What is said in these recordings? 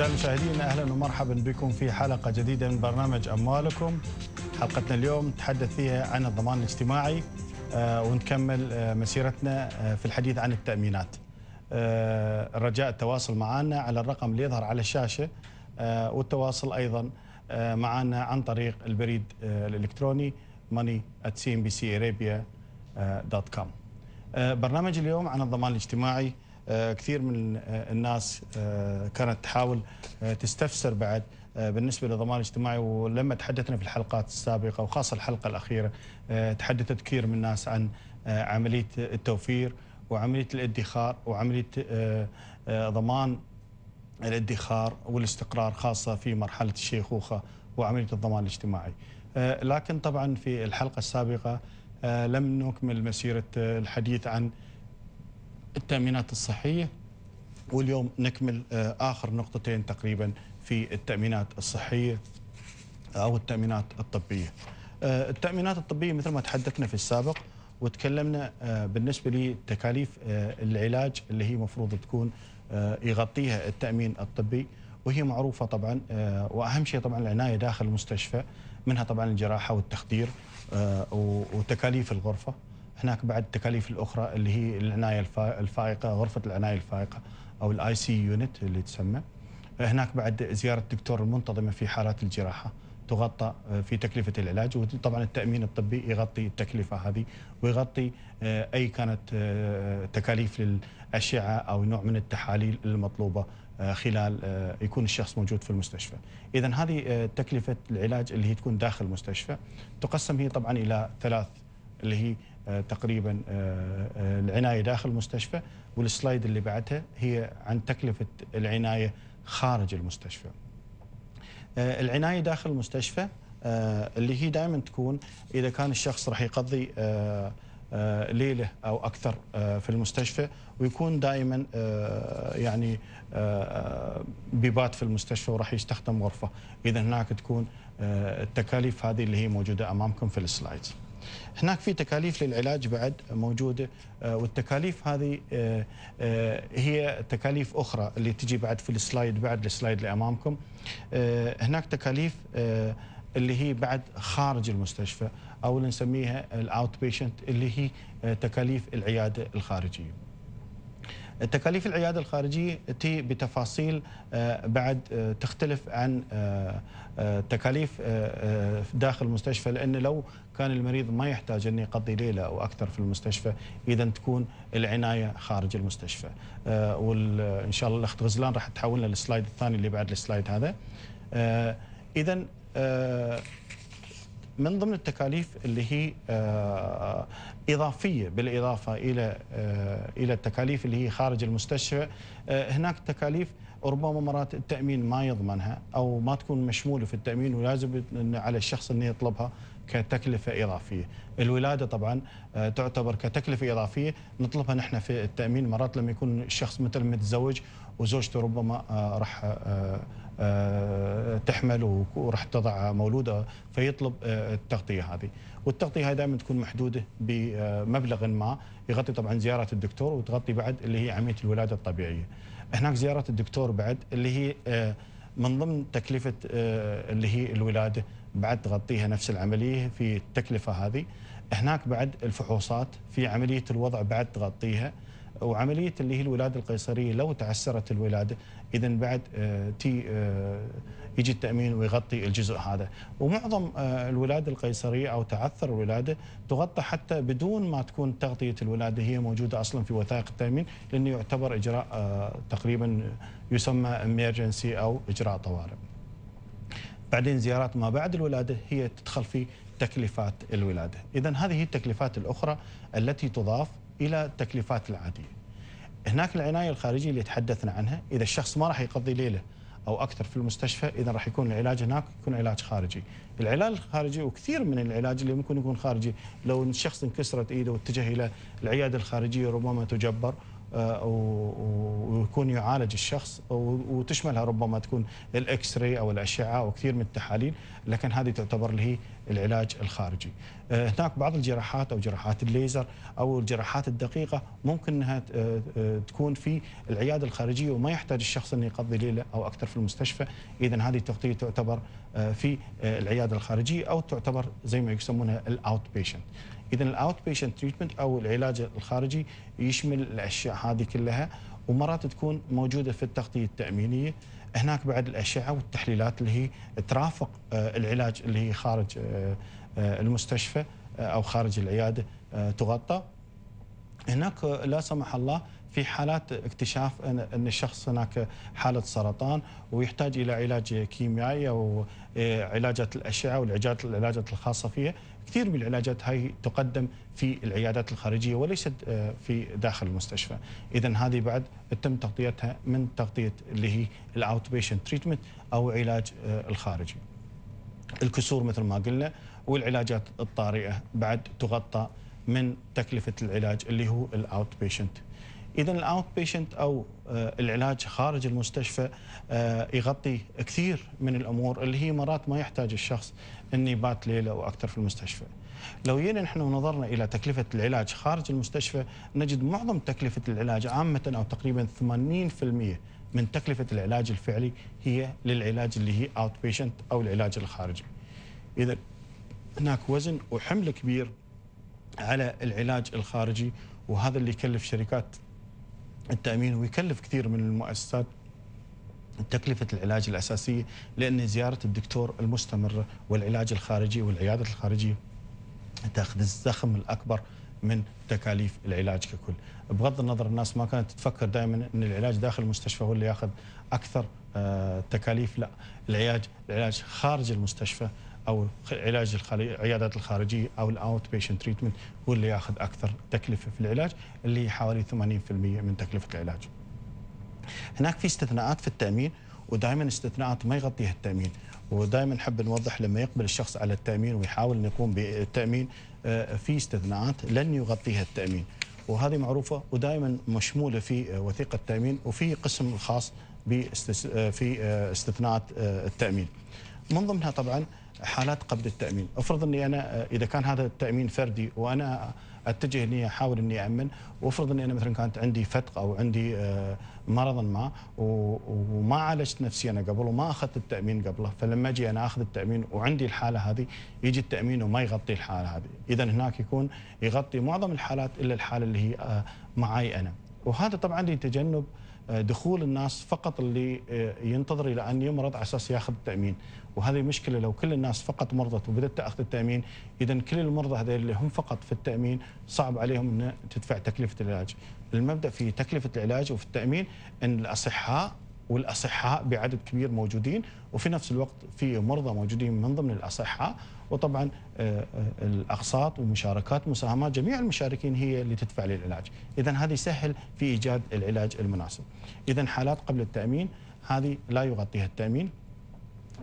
أعزائي المشاهدين أهلا ومرحبا بكم في حلقة جديدة من برنامج أموالكم حلقتنا اليوم نتحدث فيها عن الضمان الاجتماعي آه، ونكمل آه، مسيرتنا آه، في الحديث عن التأمينات الرجاء التواصل معنا على الرقم اللي يظهر على الشاشة والتواصل أيضا معنا عن طريق البريد الإلكتروني money@cnbcarabia.com برنامج اليوم عن الضمان الاجتماعي آه، كثير من آه، الناس آه، كانت تحاول تستفسر بعد بالنسبة للضمان الاجتماعي ولما تحدثنا في الحلقات السابقة وخاصة الحلقة الأخيرة تحدثت كثير من الناس عن عملية التوفير وعملية الادخار وعملية ضمان الادخار والاستقرار خاصة في مرحلة الشيخوخة وعملية الضمان الاجتماعي لكن طبعا في الحلقة السابقة لم نكمل مسيرة الحديث عن التأمينات الصحية واليوم نكمل آه، آخر نقطتين تقريبا في التأمينات الصحية آه، أو التأمينات الطبية آه، التأمينات الطبية مثل ما تحدثنا في السابق وتكلمنا بالنسبة لتكاليف العلاج اللي هي مفروض تكون يغطيها التأمين الطبي وهي معروفة طبعا وأهم شيء طبعا العناية داخل المستشفى منها طبعا الجراحة والتخدير وتكاليف الغرفة هناك بعد التكاليف الاخرى اللي هي العنايه الفائقه غرفه العنايه الفائقه او الاي سي يونت اللي تسمى هناك بعد زياره الدكتور المنتظمه في حالات الجراحه تغطى آه، في تكلفه العلاج وطبعا التامين الطبي يغطي التكلفه هذه ويغطي آه، اي كانت آه، تكاليف للاشعه او نوع من التحاليل المطلوبه خلال يكون الشخص موجود في المستشفى اذا هذه تكلفه العلاج اللي هي تكون داخل المستشفى تقسم هي طبعا الى ثلاث اللي هي آه، تقريبا آه، آه، العنايه داخل المستشفى والسلايد اللي بعدها هي عن تكلفه العنايه خارج المستشفى. العنايه داخل المستشفى اللي هي دائما تكون اذا كان الشخص راح يقضي ليله او اكثر في المستشفى ويكون دائما يعني بيبات في المستشفى وراح يستخدم غرفه، اذا هناك تكون التكاليف هذه اللي هي موجوده امامكم في السلايدز. هناك في تكاليف للعلاج بعد موجوده آه، والتكاليف هذه آه، آه، هي تكاليف اخرى اللي تجي بعد في السلايد بعد السلايد اللي امامكم هناك تكاليف اللي هي بعد خارج المستشفى او اللي نسميها الاوت بيشنت اللي هي تكاليف العياده الخارجيه التكاليف العياده الخارجيه تي بتفاصيل آه، بعد آه، تختلف عن آه، تكاليف داخل المستشفى لان لو كان المريض ما يحتاج أن يقضي ليله او اكثر في المستشفى اذا تكون العنايه خارج المستشفى وان شاء الله الاخت غزلان راح تحولنا للسلايد الثاني اللي بعد السلايد هذا اذا من ضمن التكاليف اللي هي آه، اضافيه بالاضافه الى آه، الى التكاليف اللي هي خارج المستشفى آه، هناك تكاليف ربما مرات التامين ما يضمنها او ما تكون مشموله في التامين ولازم على الشخص انه يطلبها كتكلفه اضافيه، الولاده طبعا تعتبر كتكلفه اضافيه نطلبها نحن في التامين مرات لما يكون الشخص مثل متزوج وزوجته ربما آه، راح آه، آه، تحمل وراح تضع مولودة فيطلب التغطيه هذه، والتغطيه هاي دائما تكون محدوده بمبلغ ما يغطي طبعا زياره الدكتور وتغطي بعد اللي هي عمليه الولاده الطبيعيه. هناك زياره الدكتور بعد اللي هي من ضمن تكلفه اللي هي الولاده بعد تغطيها نفس العمليه في التكلفه هذه. هناك بعد الفحوصات في عمليه الوضع بعد تغطيها. وعمليه اللي هي الولاده القيصريه لو تعسرت الولاده اذا بعد آه، تي آه، يجي التامين ويغطي الجزء هذا ومعظم آه، الولاده القيصريه او تعثر الولاده تغطى حتى بدون ما تكون تغطيه الولاده هي موجوده اصلا في وثائق التامين لانه يعتبر اجراء تقريبا يسمى emergency او اجراء طوارئ. بعدين زيارات ما بعد الولاده هي تدخل في تكلفات الولاده، اذا هذه هي التكلفات الاخرى التي تضاف الى التكليفات العاديه. هناك العنايه الخارجيه اللي تحدثنا عنها، اذا الشخص ما راح يقضي ليله او اكثر في المستشفى اذا راح يكون العلاج هناك يكون علاج خارجي. العلاج الخارجي وكثير من العلاج اللي ممكن يكون خارجي لو الشخص انكسرت ايده واتجه الى العياده الخارجيه ربما تجبر آه، ويكون يعالج الشخص وتشملها ربما تكون الاكس راي او الاشعه وكثير من التحاليل لكن هذه تعتبر اللي هي العلاج الخارجي. آه، هناك بعض الجراحات او جراحات الليزر او الجراحات الدقيقه ممكن انها آه، تكون في العياده الخارجيه وما يحتاج الشخص انه يقضي ليله او اكثر في المستشفى، اذا هذه التغطيه تعتبر في العياده الخارجيه او تعتبر زي ما يسمونها الاوت بيشنت. اذا الاوت بيشنت تريتمنت او العلاج الخارجي يشمل الاشياء هذه كلها ومرات تكون موجوده في التغطيه التامينيه هناك بعد الاشعه والتحليلات اللي هي ترافق آه، العلاج اللي هي خارج آه، آه، المستشفى او خارج العياده تغطى هناك لا سمح الله في حالات اكتشاف ان الشخص هناك حاله سرطان ويحتاج الى علاج كيميائي او علاجات الاشعه والعلاجات الخاصه فيها كثير من العلاجات هاي تقدم في العيادات الخارجيه وليست آه، في داخل المستشفى اذا هذه بعد تم تغطيتها من تغطيه اللي هي الاوت بيشنت تريتمنت او علاج آه، الخارجي الكسور مثل ما قلنا والعلاجات الطارئه بعد تغطى من تكلفه العلاج اللي هو الاوت بيشنت اذا الاوت بيشنت او آه، العلاج خارج المستشفى آه، يغطي كثير من الامور اللي هي مرات ما يحتاج الشخص انه يبات ليله او اكثر في المستشفى. لو جينا نحن ونظرنا الى تكلفه العلاج خارج المستشفى نجد معظم تكلفه العلاج عامه او تقريبا 80% من تكلفه العلاج الفعلي هي للعلاج اللي هي اوت بيشنت او العلاج الخارجي. اذا هناك وزن وحمل كبير على العلاج الخارجي وهذا اللي يكلف شركات التامين ويكلف كثير من المؤسسات تكلفة العلاج الأساسية لأن زيارة الدكتور المستمرة والعلاج الخارجي والعيادة الخارجية تأخذ الزخم الأكبر من تكاليف العلاج ككل بغض النظر الناس ما كانت تفكر دائما أن العلاج داخل المستشفى هو اللي ياخذ أكثر آه، تكاليف لا العلاج العلاج خارج المستشفى او علاج العيادات الخارجيه او الاوت بيشنت تريتمنت هو اللي ياخذ اكثر تكلفه في العلاج اللي حوالي 80% من تكلفه العلاج. هناك في استثناءات في التامين ودائما استثناءات ما يغطيها التامين ودائما نحب نوضح لما يقبل الشخص على التامين ويحاول انه يقوم بالتامين آه، في استثناءات لن يغطيها التامين وهذه معروفه ودائما مشموله في آه، وثيقه التامين وفي قسم خاص آه، في استثناءات التامين. من ضمنها طبعا حالات قبل التامين افرض اني انا اذا كان هذا التامين فردي وانا اتجه اني احاول اني امن وافرض اني انا مثلا كانت عندي فتق او عندي آه، مرض ما وما عالجت نفسي انا قبل وما اخذت التامين قبله فلما اجي انا اخذ التامين وعندي الحاله هذه يجي التامين وما يغطي الحاله هذه اذا هناك يكون يغطي معظم الحالات الا الحاله اللي هي آه، معي انا وهذا طبعا لتجنب آه، دخول الناس فقط اللي ينتظر الى ان يمرض على اساس ياخذ التامين وهذه مشكله لو كل الناس فقط مرضت وبدات تاخذ التامين اذا كل المرضى هذول اللي هم فقط في التامين صعب عليهم ان تدفع تكلفه العلاج المبدا في تكلفه العلاج وفي التامين ان الاصحاء والاصحاء بعدد كبير موجودين وفي نفس الوقت في مرضى موجودين من ضمن الاصحاء وطبعا آه، آه، الاقساط ومشاركات مساهمات جميع المشاركين هي اللي تدفع للعلاج، اذا هذه يسهل في ايجاد العلاج المناسب. اذا حالات قبل التامين هذه لا يغطيها التامين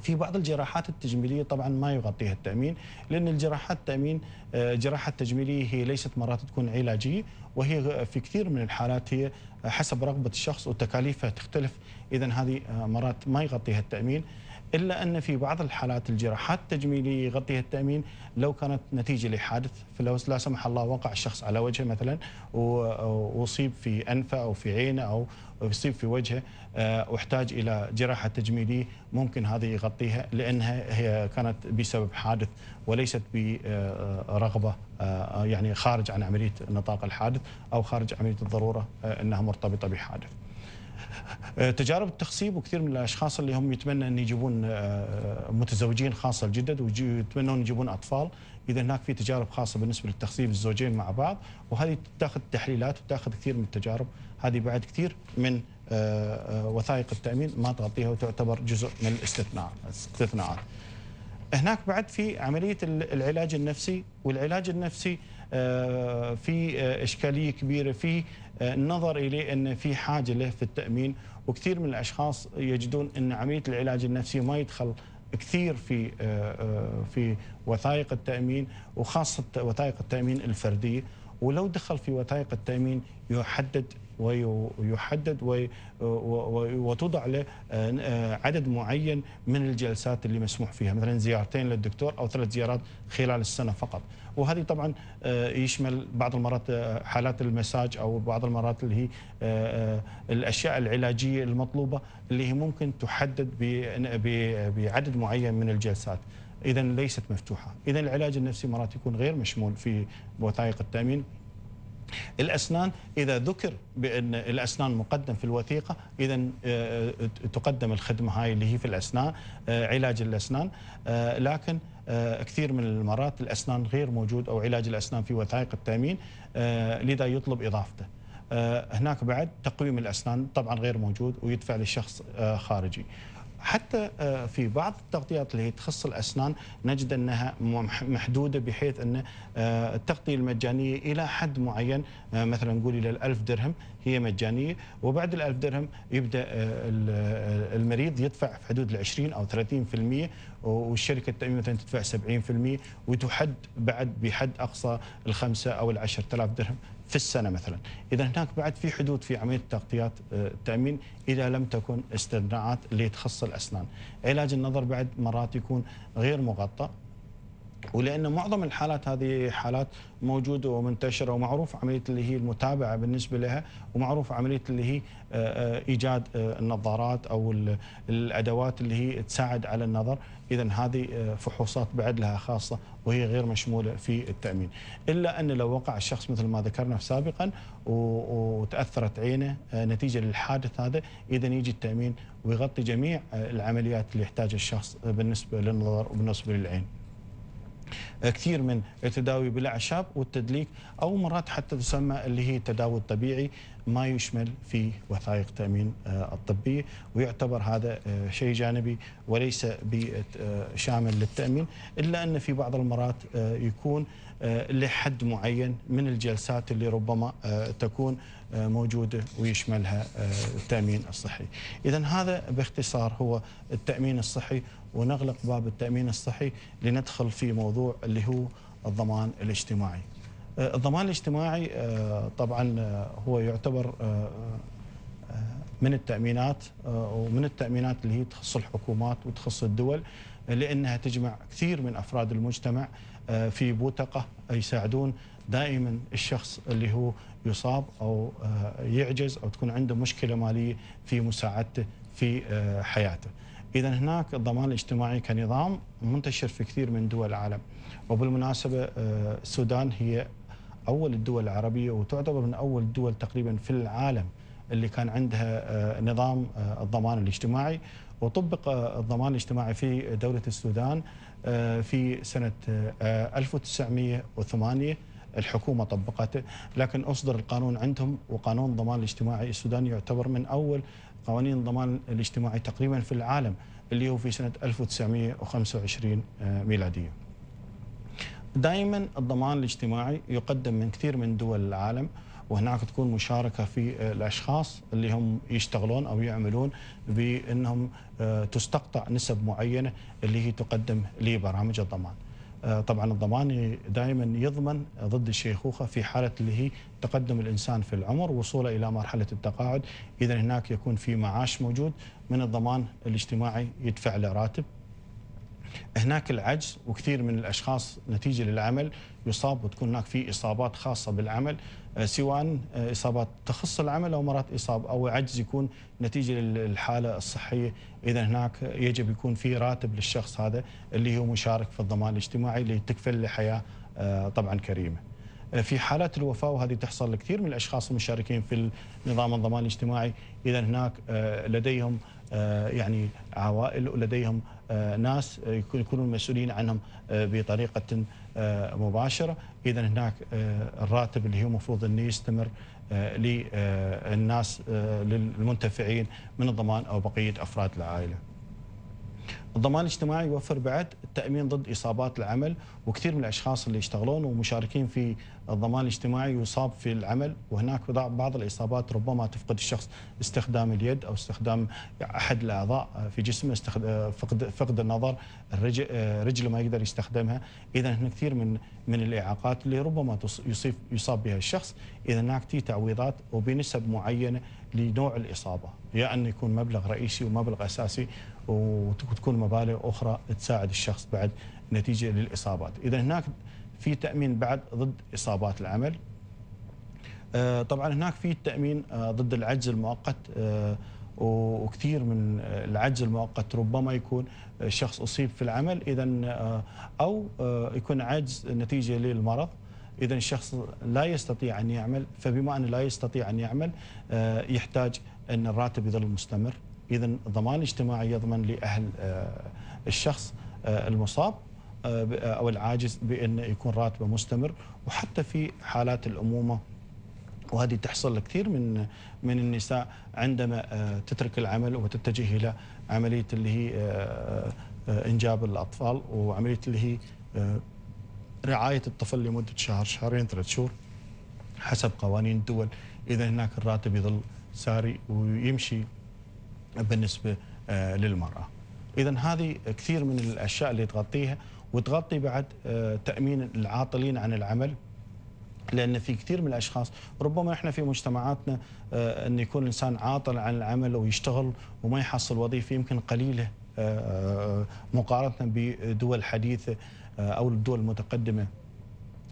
في بعض الجراحات التجميلية طبعا ما يغطيها التأمين لأن الجراحات التأمين آه، جراحة تجميلية هي ليست مرات تكون علاجية وهي في كثير من الحالات هي حسب رغبة الشخص وتكاليفها تختلف إذا هذه آه، مرات ما يغطيها التأمين إلا أن في بعض الحالات الجراحات التجميلية يغطيها التأمين لو كانت نتيجة لحادث فلو لا سمح الله وقع الشخص على وجهه مثلا وأصيب في أنفه أو في عينه أو يصيب في وجهه آه، واحتاج إلى جراحة تجميلية ممكن هذه يغطيها لأنها هي كانت بسبب حادث وليست برغبة آه، يعني خارج عن عملية نطاق الحادث أو خارج عملية الضرورة آه، أنها مرتبطة بحادث آه، تجارب التخصيب وكثير من الاشخاص اللي هم يتمنى ان يجيبون آه، آه، متزوجين خاصه الجدد ويتمنون يجيبون اطفال اذا هناك في تجارب خاصه بالنسبه للتخصيب الزوجين مع بعض وهذه تاخذ تحليلات وتاخذ كثير من التجارب هذه بعد كثير من وثائق التامين ما تغطيها وتعتبر جزء من الاستثناء استثناءات هناك بعد في عمليه العلاج النفسي والعلاج النفسي آه، في آه، إشكالية كبيرة في النظر آه، إليه أن في حاجة له في التأمين وكثير من الأشخاص يجدون أن عملية العلاج النفسي ما يدخل كثير في في وثائق التأمين وخاصة وثائق التأمين الفردية ولو دخل في وثائق التأمين يحدد ويحدد وتوضع له آه، عدد معين من الجلسات اللي مسموح فيها مثلا زيارتين للدكتور او ثلاث زيارات خلال السنه فقط وهذه طبعا آه، يشمل بعض المرات آه، حالات المساج او بعض المرات اللي هي الاشياء العلاجيه المطلوبه اللي هي ممكن تحدد بعدد معين من الجلسات اذا ليست مفتوحه اذا العلاج النفسي مرات يكون غير مشمول في وثائق التامين الأسنان إذا ذكر بأن الأسنان مقدم في الوثيقة إذا آه، تقدم الخدمة هاي اللي هي في الأسنان آه، علاج الأسنان آه، لكن كثير من المرات الأسنان غير موجود أو علاج الأسنان في وثائق التأمين لذا يطلب إضافته هناك بعد تقويم الأسنان طبعا غير موجود ويدفع للشخص خارجي حتى آه، في بعض التغطيات اللي هي تخص الاسنان نجد انها محدوده بحيث ان آه، التغطيه المجانيه الى حد معين آه، مثلا نقول الي الألف ال1000 درهم هي مجانيه وبعد ال1000 درهم يبدا المريض يدفع في حدود ال 20 او 30% والشركه التامين مثلا تدفع 70% وتحد بعد بحد اقصى الخمسه 5 او ال 10000 درهم في السنه مثلا اذا هناك بعد في حدود في عمليه تغطيات آه، التامين اذا لم تكن استثناءات تخص الاسنان علاج النظر بعد مرات يكون غير مغطى ولان معظم الحالات هذه حالات موجوده ومنتشره ومعروف عمليه اللي هي المتابعه بالنسبه لها ومعروف عمليه اللي هي آه، آه، ايجاد آه، النظارات او الادوات اللي هي تساعد على النظر اذا هذه فحوصات بعد لها خاصه وهي غير مشموله في التامين الا ان لو وقع الشخص مثل ما ذكرنا سابقا وتاثرت عينه نتيجه للحادث هذا اذا يجي التامين ويغطي جميع العمليات اللي يحتاجها الشخص بالنسبه للنظر وبالنسبه للعين كثير من التداوي بالاعشاب والتدليك او مرات حتى تسمى اللي هي التداوي الطبيعي ما يشمل في وثائق تامين الطبيه آه، ويعتبر هذا آه، شيء جانبي وليس بشامل آه، للتامين الا ان في بعض المرات يكون آه، لحد معين من الجلسات اللي ربما آه، تكون آه، موجوده ويشملها التامين الصحي. اذا هذا باختصار هو التامين الصحي ونغلق باب التامين الصحي لندخل في موضوع اللي هو الضمان الاجتماعي. الضمان الاجتماعي طبعا هو يعتبر من التامينات ومن التامينات اللي هي تخص الحكومات وتخص الدول لانها تجمع كثير من افراد المجتمع آه، في بوتقه يساعدون دائما الشخص اللي هو يصاب او آه، يعجز او تكون عنده مشكله ماليه في مساعدته في آه، حياته. اذا هناك الضمان الاجتماعي كنظام منتشر في كثير من دول العالم. وبالمناسبه السودان هي اول الدول العربيه وتعتبر من اول الدول تقريبا في العالم اللي كان عندها نظام الضمان الاجتماعي وطبق الضمان الاجتماعي في دوله السودان آه، في سنة 1908 آه، الحكومة طبقته لكن أصدر القانون عندهم وقانون الضمان الاجتماعي السوداني يعتبر من أول قوانين الضمان الاجتماعي تقريبا في العالم اللي هو في سنة 1925 آه، ميلادية دائما الضمان الاجتماعي يقدم من كثير من دول العالم وهناك تكون مشاركه في آه، الاشخاص اللي هم يشتغلون او يعملون بانهم آه، تستقطع نسب معينه اللي هي تقدم لبرامج الضمان. آه، طبعا الضمان دائما يضمن ضد الشيخوخه في حاله اللي هي تقدم الانسان في العمر وصوله الى مرحله التقاعد، اذا هناك يكون في معاش موجود من الضمان الاجتماعي يدفع له راتب هناك العجز وكثير من الاشخاص نتيجه للعمل يصاب وتكون هناك في اصابات خاصه بالعمل آه، سواء آه، اصابات تخص العمل او مرات اصابه او عجز يكون نتيجه للحاله الصحيه اذا هناك يجب يكون في راتب للشخص هذا اللي هو مشارك في الضمان الاجتماعي اللي تكفل لحياه آه، طبعا كريمه آه، في حالات الوفاه وهذه تحصل لكثير من الاشخاص المشاركين في نظام الضمان الاجتماعي اذا هناك آه، لديهم آه، يعني عوائل ولديهم ناس يكونون مسؤولين عنهم بطريقه مباشره اذا هناك الراتب اللي هو المفروض انه يستمر للناس للمنتفعين من الضمان او بقيه افراد العائله الضمان الاجتماعي يوفر بعد التامين ضد اصابات العمل وكثير من الاشخاص اللي يشتغلون ومشاركين في الضمان الاجتماعي يصاب في العمل وهناك بعض الاصابات ربما تفقد الشخص استخدام اليد او استخدام احد الاعضاء في جسمه فقد فقد النظر رجله ما يقدر يستخدمها اذا هناك كثير من من الاعاقات اللي ربما يصيب يصاب بها الشخص اذا هناك تي تعويضات وبنسب معينه لنوع الاصابه يا يعني ان يكون مبلغ رئيسي ومبلغ اساسي وتكون مبالغ اخرى تساعد الشخص بعد نتيجه للاصابات، اذا هناك في تامين بعد ضد اصابات العمل. آه، طبعا هناك في التامين آه، ضد العجز المؤقت آه، وكثير من العجز المؤقت ربما يكون شخص اصيب في العمل اذا او يكون عجز نتيجه للمرض اذا الشخص لا يستطيع ان يعمل فبما انه لا يستطيع ان يعمل يحتاج ان الراتب يظل مستمر إذا ضمان اجتماعي يضمن لأهل آه، الشخص آه، المصاب آه، أو العاجز بأن يكون راتبه مستمر وحتى في حالات الأمومة وهذه تحصل لكثير من من النساء عندما تترك العمل وتتجه الى عمليه اللي هي انجاب الاطفال وعمليه اللي هي رعايه الطفل لمده شهر شهرين ثلاث شهور حسب قوانين الدول اذا هناك الراتب يظل ساري ويمشي بالنسبه آه، للمراه. اذا هذه كثير من الاشياء اللي تغطيها وتغطي بعد آه، تامين العاطلين عن العمل لان في كثير من الاشخاص ربما احنا في مجتمعاتنا آه، ان يكون الانسان عاطل عن العمل ويشتغل وما يحصل وظيفه يمكن قليله مقارنه بدول حديثه او الدول المتقدمه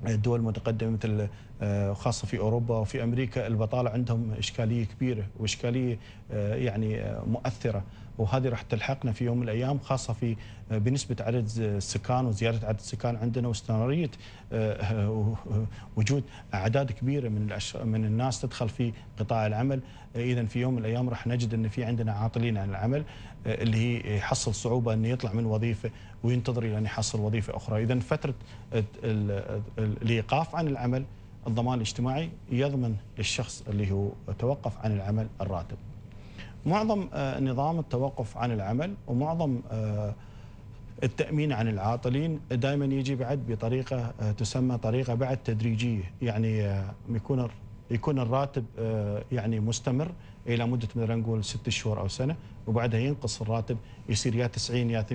الدول المتقدمه مثل آه، خاصه في اوروبا وفي امريكا البطاله عندهم اشكاليه كبيره واشكاليه آه، يعني آه، مؤثره وهذه راح تلحقنا في يوم من الايام خاصه في آه، بنسبه عدد آه، السكان وزياده عدد السكان عندنا واستمراريه آه، وجود اعداد كبيره من من الناس تدخل في قطاع العمل اذا في يوم من الايام راح نجد ان في عندنا عاطلين عن العمل اللي هي يحصل صعوبه انه يطلع من وظيفه وينتظر الى ان يحصل وظيفه اخرى اذا فتره الايقاف عن العمل الضمان الاجتماعي يضمن للشخص اللي هو توقف عن العمل الراتب معظم آه، نظام التوقف عن العمل ومعظم آه، التأمين عن العاطلين دائما يجي بعد بطريقة آه، تسمى طريقة بعد تدريجية يعني يكون يكون الراتب يعني مستمر الى مده مثلا نقول ست شهور او سنه وبعدها ينقص الراتب يصير يا 90 يا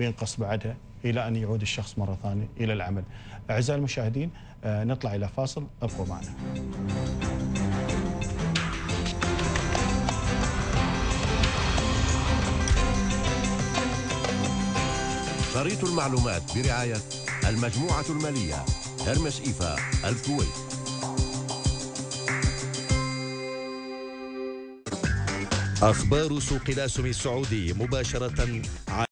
80% وينقص بعدها الى ان يعود الشخص مره ثانيه الى العمل. اعزائي المشاهدين نطلع الى فاصل ابقوا معنا. خريط المعلومات برعاية المجموعة المالية هرمس إيفا الكويت أخبار سوق الأسهم السعودي مباشرة